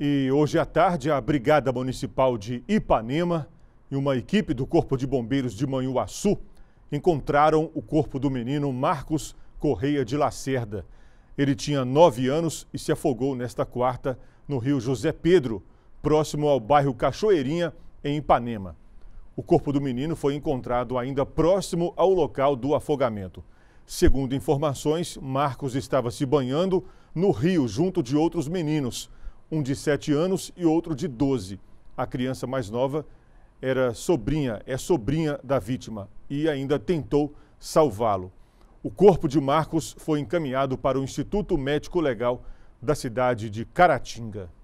E hoje à tarde, a Brigada Municipal de Ipanema e uma equipe do Corpo de Bombeiros de Manhuaçu encontraram o corpo do menino Marcos Correia de Lacerda. Ele tinha nove anos e se afogou nesta quarta no rio José Pedro, próximo ao bairro Cachoeirinha, em Ipanema. O corpo do menino foi encontrado ainda próximo ao local do afogamento. Segundo informações, Marcos estava se banhando no rio junto de outros meninos um de 7 anos e outro de 12. A criança mais nova era sobrinha, é sobrinha da vítima e ainda tentou salvá-lo. O corpo de Marcos foi encaminhado para o Instituto Médico Legal da cidade de Caratinga.